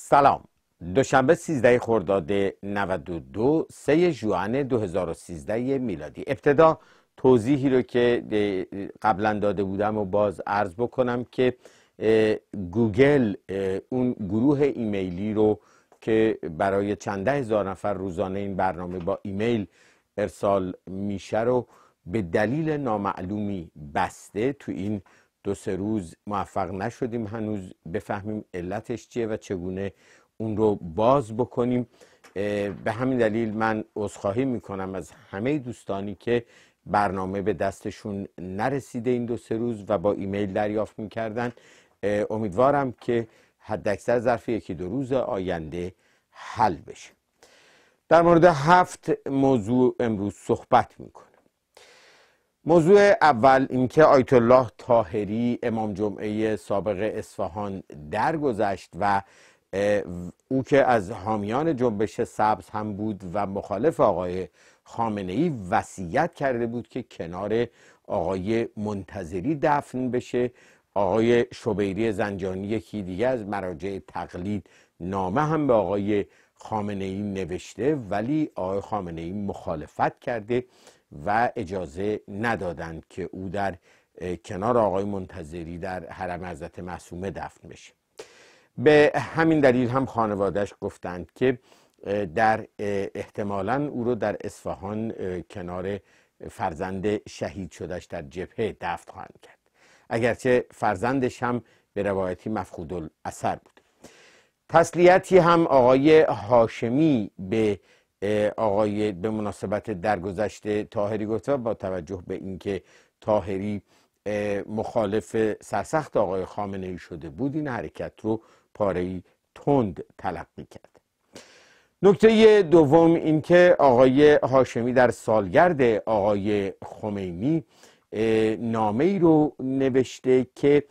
سلام دوشنبه 13 خرداد 92 3 جوان 2013 میلادی ابتدا توضیحی رو که قبلا داده بودم و باز عرض بکنم که گوگل اون گروه ایمیلی رو که برای چنده هزار نفر روزانه این برنامه با ایمیل ارسال میشه رو به دلیل نامعلومی بسته تو این دو سه روز موفق نشدیم هنوز بفهمیم علتش چیه و چگونه اون رو باز بکنیم به همین دلیل من عذرخواهی میکنم از همه دوستانی که برنامه به دستشون نرسیده این دو سه روز و با ایمیل دریافت میکردن امیدوارم که حداکثر ظرف یکی دو روز آینده حل بشه در مورد هفت موضوع امروز صحبت میکنم موضوع اول اینکه آیت الله طاهری امام جمعه سابق اصفهان درگذشت و او که از حامیان جنبش سبز هم بود و مخالف آقای خامنه ای وصیت کرده بود که کنار آقای منتظری دفن بشه آقای شبیری زنجانی یکی دیگه از مراجع تقلید نامه هم به آقای خامنه ای نوشته ولی آقای خامنه ای مخالفت کرده و اجازه ندادند که او در کنار آقای منتظری در حرم حضرت معصومه دفن بشه به همین دلیل هم خانوادهش گفتند که در احتمالا او رو در اصفهان کنار فرزند شهید شدش در جبهه دفن خواهند کرد اگرچه فرزندش هم به روایتی مفقود الاثر بود تسلیتی هم آقای هاشمی به آقای به مناسبت درگذشت تاهری گفته با توجه به اینکه تاهری مخالف سرسخت آقای خامنه شده بود این حرکت رو پاره تند تلقی کرد نکته دوم اینکه آقای هاشمی در سالگرد آقای خمینی نامه ای رو نوشته که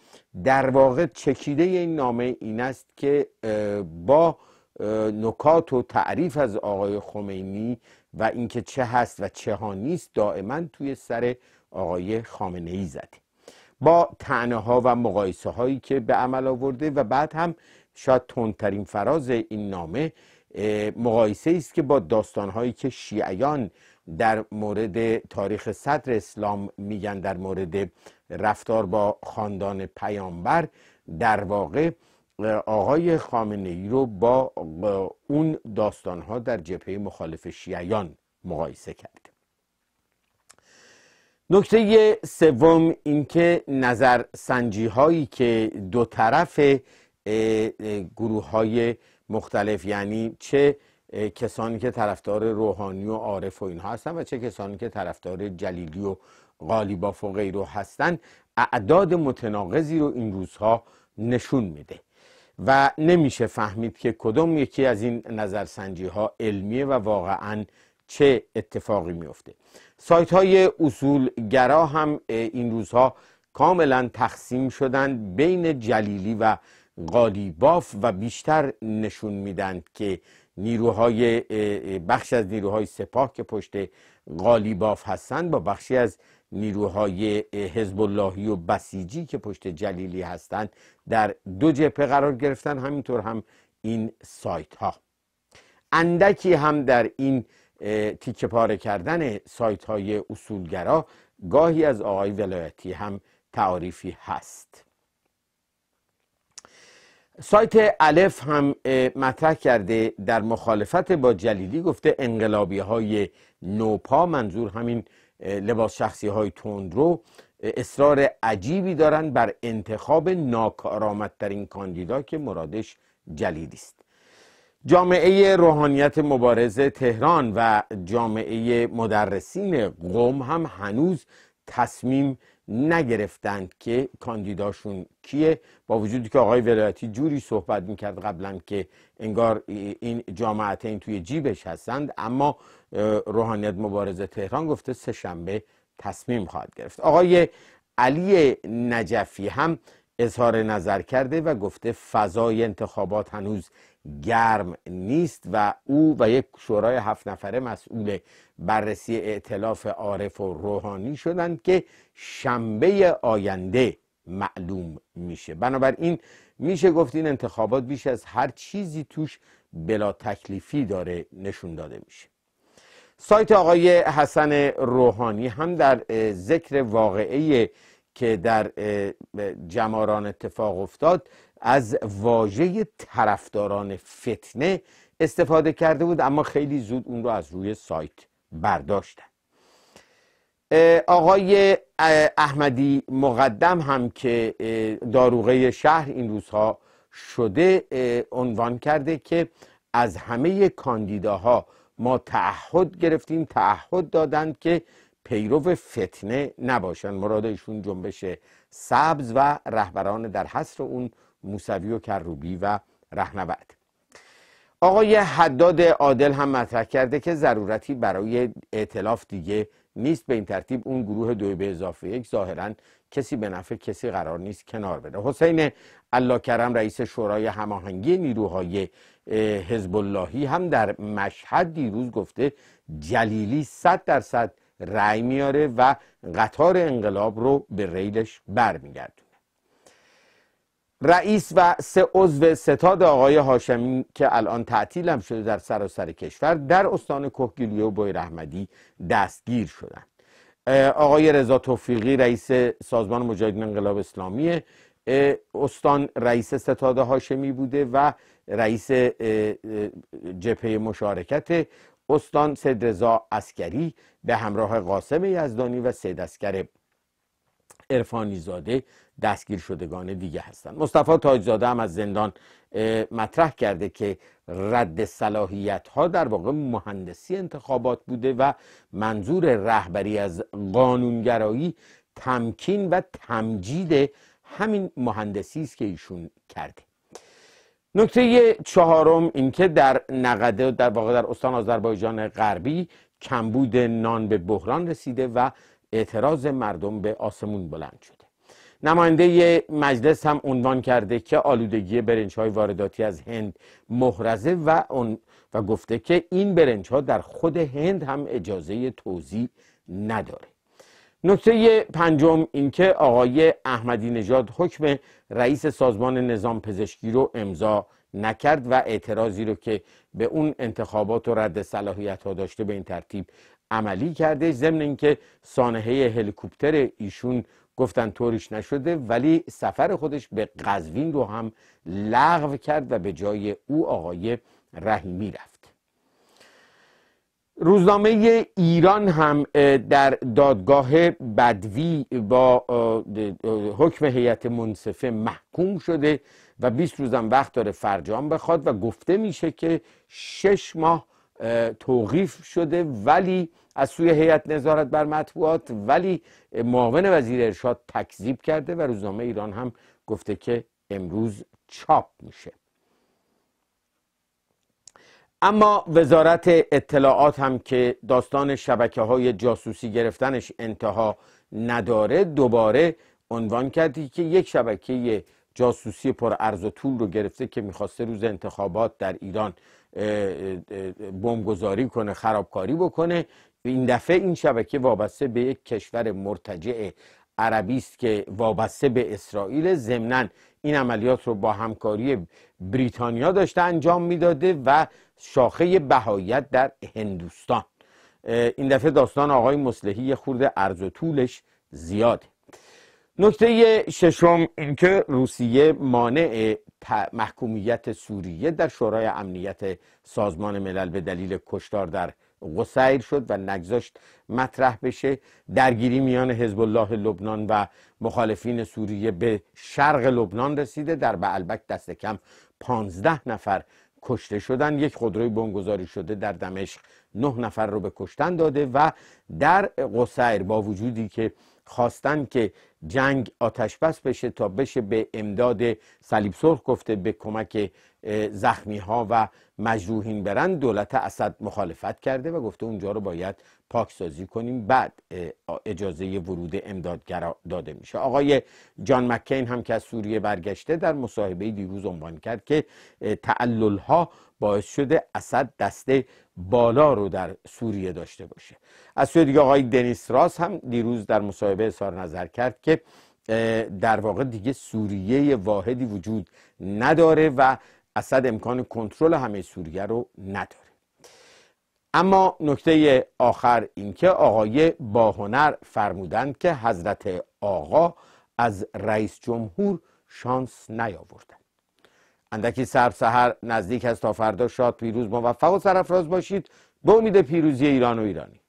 در واقع چکیده این نامه این است که با نکات و تعریف از آقای خمینی و اینکه چه هست و چه ها نیست دائما توی سر آقای خامنه ای زده با تنه ها و مقایسه هایی که به عمل آورده و بعد هم شاید تندترین فراز این نامه مقایسه است که با داستانهایی که شیعیان در مورد تاریخ صدر اسلام میگن در مورد رفتار با خاندان پیامبر در واقع آقای خامنه ای رو با اون داستانها در جبهه مخالف شیعیان مقایسه کرد. نکته سوم اینکه نظر سنجی هایی که دو طرف گروه های مختلف یعنی چه کسانی که طرفدار روحانی و عارف و اینها هستن و چه کسانی که طرفدار جلیلی و غالیباف و غیرو هستن اعداد متناقضی رو این روزها نشون میده و نمیشه فهمید که کدوم یکی از این نظرسنجی ها علمیه و واقعا چه اتفاقی میفته سایت های اصولگرا هم این روزها کاملا تقسیم شدن بین جلیلی و باف و بیشتر نشون میدن که نیروهای بخش از نیروهای سپاه که پشت باف هستند با بخشی از نیروهای حزب اللهی و بسیجی که پشت جلیلی هستند در دو جبهه قرار گرفتن همینطور هم این سایت ها اندکی هم در این تیکه پاره کردن سایت های اصولگرا گاهی از آقای ولایتی هم تعریفی هست سایت الف هم مطرح کرده در مخالفت با جلیلی گفته انقلابی های نوپا منظور همین لباس شخصی های تندرو اصرار عجیبی دارند بر انتخاب ناکارآمدترین کاندیدا که مرادش جلیلی است جامعه روحانیت مبارز تهران و جامعه مدرسین قوم هم هنوز تصمیم نگرفتند که کاندیداشون کیه با وجودی که آقای ولایتی جوری صحبت میکرد قبلا که انگار این این توی جیبش هستند اما روحانیت مبارزه تهران گفته سه شنبه تصمیم خواهد گرفت آقای علی نجفی هم اظهار نظر کرده و گفته فضای انتخابات هنوز گرم نیست و او و یک شورای هفت نفره مسئول بررسی اعتلاف عارف و روحانی شدند که شنبه آینده معلوم میشه بنابراین میشه گفت این انتخابات بیش از هر چیزی توش بلا تکلیفی داره نشون داده میشه سایت آقای حسن روحانی هم در ذکر واقعه که در جماران اتفاق افتاد از واژه طرفداران فتنه استفاده کرده بود اما خیلی زود اون رو از روی سایت برداشتن آقای احمدی مقدم هم که داروغه شهر این روزها شده عنوان کرده که از همه کاندیداها ما تعهد گرفتیم تعهد دادند که پیرو فتنه نباشن مراد جنبش سبز و رهبران در حصر اون موسوی و کروبی و رهنورد آقای حداد عادل هم مطرح کرده که ضرورتی برای اعتلاف دیگه نیست به این ترتیب اون گروه دوی به اضافه یک ظاهرا کسی به نفع کسی قرار نیست کنار بده. حسین الله کرم رئیس شورای هماهنگی نیروهای حزب اللهی هم در مشهد دیروز گفته جلیلی 100 درصد رای میاره و قطار انقلاب رو به ریلش برمیگردونه رئیس و سه عضو ستاد آقای هاشمی که الان تعطیل هم شده در سراسر کشور در استان کهگیلی و بای رحمدی دستگیر شدند آقای رضا توفیقی رئیس سازمان مجاهدین انقلاب اسلامی استان رئیس ستاد هاشمی بوده و رئیس جبهه مشارکت استان سید رضا اسکری به همراه قاسم یزدانی و سید اسکر ارفانی زاده دستگیر شدگان دیگه هستند مصطفی تاجزاده هم از زندان مطرح کرده که رد صلاحیت ها در واقع مهندسی انتخابات بوده و منظور رهبری از قانونگرایی تمکین و تمجید همین مهندسی است که ایشون کرده نکته چهارم اینکه در نقده در واقع در استان آذربایجان غربی کمبود نان به بحران رسیده و اعتراض مردم به آسمون بلند شده نماینده مجلس هم عنوان کرده که آلودگی برنج های وارداتی از هند محرزه و, و گفته که این برنج ها در خود هند هم اجازه توضیح نداره نکته پنجم اینکه آقای احمدی نژاد حکم رئیس سازمان نظام پزشکی رو امضا نکرد و اعتراضی رو که به اون انتخابات و رد صلاحیت ها داشته به این ترتیب عملی کرده ضمن اینکه سانحه هلیکوپتر ایشون گفتن طوریش نشده ولی سفر خودش به قزوین رو هم لغو کرد و به جای او آقای رحیمی رفت روزنامه ایران هم در دادگاه بدوی با حکم هیئت منصفه محکوم شده و 20 روزم وقت داره فرجام بخواد و گفته میشه که شش ماه توقیف شده ولی از سوی هیئت نظارت بر مطبوعات ولی معاون وزیر ارشاد تکذیب کرده و روزنامه ایران هم گفته که امروز چاپ میشه اما وزارت اطلاعات هم که داستان شبکه های جاسوسی گرفتنش انتها نداره دوباره عنوان کردی که یک شبکه جاسوسی پر ارز و طول رو گرفته که میخواسته روز انتخابات در ایران بمبگذاری کنه خرابکاری بکنه این دفعه این شبکه وابسته به یک کشور مرتجع عربی است که وابسته به اسرائیل ضمنا این عملیات رو با همکاری بریتانیا داشته انجام میداده و شاخه بهایت در هندوستان این دفعه داستان آقای مسلحی خورده ارز و طولش زیاده نکته ششم اینکه روسیه مانع محکومیت سوریه در شورای امنیت سازمان ملل به دلیل کشتار در قصیر شد و نگذاشت مطرح بشه درگیری میان حزب الله لبنان و مخالفین سوریه به شرق لبنان رسیده در بعلبک دست کم 15 نفر کشته شدن یک خودروی بمبگذاری شده در دمشق نه نفر رو به کشتن داده و در قصیر با وجودی که خواستن که جنگ آتش بس بشه تا بشه به امداد صلیب سرخ گفته به کمک زخمی ها و مجروحین برن دولت اسد مخالفت کرده و گفته اونجا رو باید پاکسازی کنیم بعد اجازه ورود امدادگرا داده میشه آقای جان مکین هم که از سوریه برگشته در مصاحبه دیروز عنوان کرد که تعلل ها باعث شده اسد دسته بالا رو در سوریه داشته باشه سوی دیگه آقای راس هم دیروز در مصاحبه اظهار نظر کرد که در واقع دیگه سوریه واحدی وجود نداره و اسد امکان کنترل همه سوریه رو نداره اما نکته آخر اینکه آقای باهنر فرمودند که حضرت آقا از رئیس جمهور شانس نیاوردند اندکی سرب سهر نزدیک است تا فردا شاد پیروز موفق و سرفراز باشید به امید پیروزی ایران و ایرانی